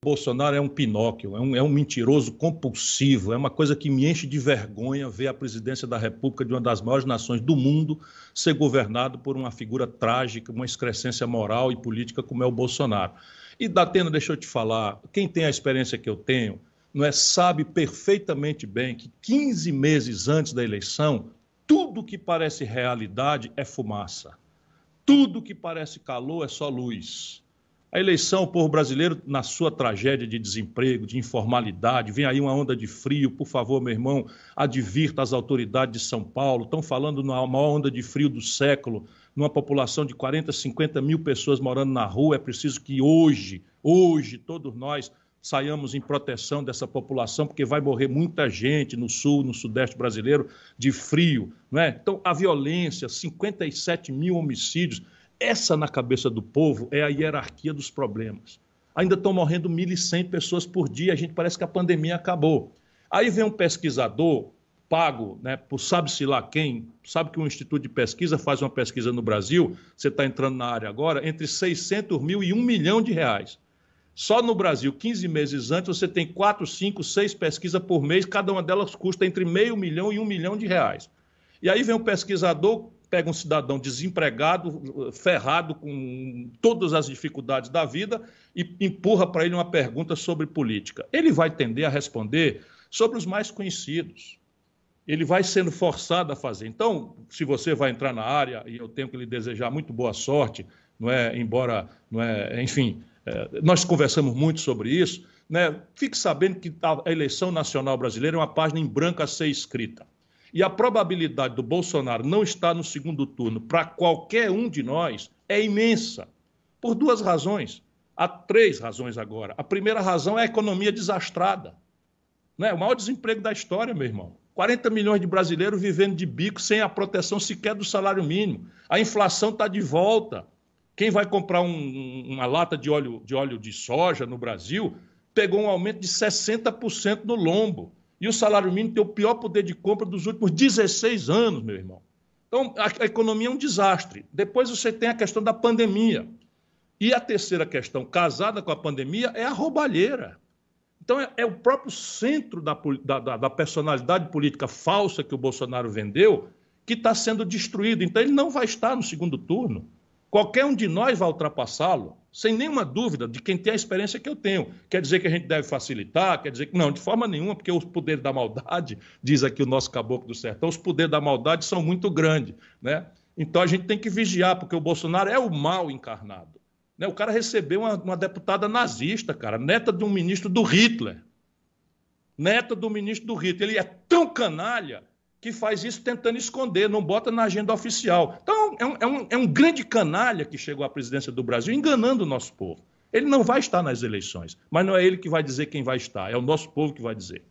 Bolsonaro é um Pinóquio, é um, é um, mentiroso compulsivo, é uma coisa que me enche de vergonha ver a presidência da República de uma das maiores nações do mundo ser governado por uma figura trágica, uma excrescência moral e política como é o Bolsonaro. E Datena, deixa eu te falar, quem tem a experiência que eu tenho, não é sabe perfeitamente bem que 15 meses antes da eleição, tudo que parece realidade é fumaça. Tudo que parece calor é só luz a eleição, o povo brasileiro, na sua tragédia de desemprego, de informalidade, vem aí uma onda de frio, por favor, meu irmão, advirta as autoridades de São Paulo. Estão falando na maior onda de frio do século, numa população de 40, 50 mil pessoas morando na rua. É preciso que hoje, hoje, todos nós saiamos em proteção dessa população, porque vai morrer muita gente no sul, no sudeste brasileiro, de frio. É? Então, a violência, 57 mil homicídios. Essa, na cabeça do povo, é a hierarquia dos problemas. Ainda estão morrendo 1.100 pessoas por dia, a gente parece que a pandemia acabou. Aí vem um pesquisador pago né, por sabe-se lá quem, sabe que um instituto de pesquisa faz uma pesquisa no Brasil, você está entrando na área agora, entre 600 mil e 1 milhão de reais. Só no Brasil, 15 meses antes, você tem 4, 5, 6 pesquisas por mês, cada uma delas custa entre meio milhão e um milhão de reais. E aí vem um pesquisador pega um cidadão desempregado, ferrado com todas as dificuldades da vida e empurra para ele uma pergunta sobre política. Ele vai tender a responder sobre os mais conhecidos. Ele vai sendo forçado a fazer. Então, se você vai entrar na área, e eu tenho que lhe desejar muito boa sorte, não é? Embora, não é? Enfim, é, nós conversamos muito sobre isso. Né? Fique sabendo que a eleição nacional brasileira é uma página em branco a ser escrita. E a probabilidade do Bolsonaro não estar no segundo turno para qualquer um de nós é imensa. Por duas razões. Há três razões agora. A primeira razão é a economia desastrada. Né? O maior desemprego da história, meu irmão. 40 milhões de brasileiros vivendo de bico sem a proteção sequer do salário mínimo. A inflação está de volta. Quem vai comprar um, uma lata de óleo, de óleo de soja no Brasil pegou um aumento de 60% no lombo. E o salário mínimo tem o pior poder de compra dos últimos 16 anos, meu irmão. Então, a, economia é um desastre. Depois você tem a questão da pandemia. E a terceira questão, casada com a pandemia, é a roubalheira. Então, é, é o próprio centro da, da, da personalidade política falsa que o Bolsonaro vendeu que está sendo destruído. Então, ele não vai estar no segundo turno. Qualquer um de nós vai ultrapassá-lo, sem nenhuma dúvida, de quem tem a experiência que eu tenho. Quer dizer que a gente deve facilitar, quer dizer que. Não, de forma nenhuma, porque os poderes da maldade, diz aqui o nosso caboclo do sertão, os poderes da maldade são muito grandes. Né? Então a gente tem que vigiar, porque o Bolsonaro é o mal encarnado. Né? O cara recebeu uma, uma deputada nazista, cara, neta de um ministro do Hitler. Neta do ministro do Hitler. Ele é tão canalha que faz isso tentando esconder, não bota na agenda oficial. Então, é um, é um, é um grande canalha que chegou à presidência do Brasil enganando o nosso povo. Ele não vai estar nas eleições, mas não é ele que vai dizer quem vai estar, é o nosso povo que vai dizer.